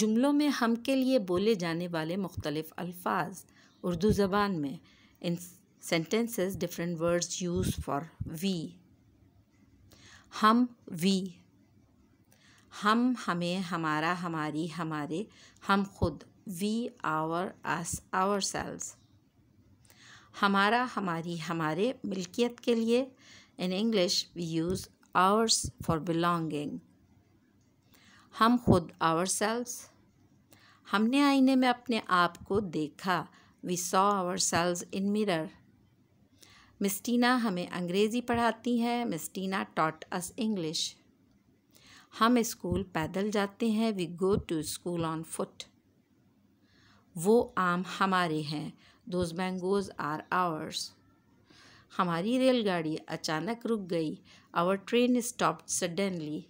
जुमलों में हम के लिए बोले जाने वाले मुख्तलिफ़ अल्फाज उर्दू ज़बान में in sentences different words use for we हम वी हम हमें हमारा हमारी हमारे हम खुद we our us ourselves हमारा हमारी हमारे मिल्कियत के लिए in English we use ours for belonging हम खुद आवर सेल्व्स हमने आईने में अपने आप को देखा we saw ourselves in mirror Miss Tina हमें अंग्रेज़ी पढ़ाती हैं मिस्टीना टॉट अस इंग्लिश हम स्कूल पैदल जाते हैं we go to school on foot वो आम हमारे हैं दोज मैंगोज आर आवर्स हमारी रेलगाड़ी अचानक रुक गई आवर ट्रेन स्टॉप सडनली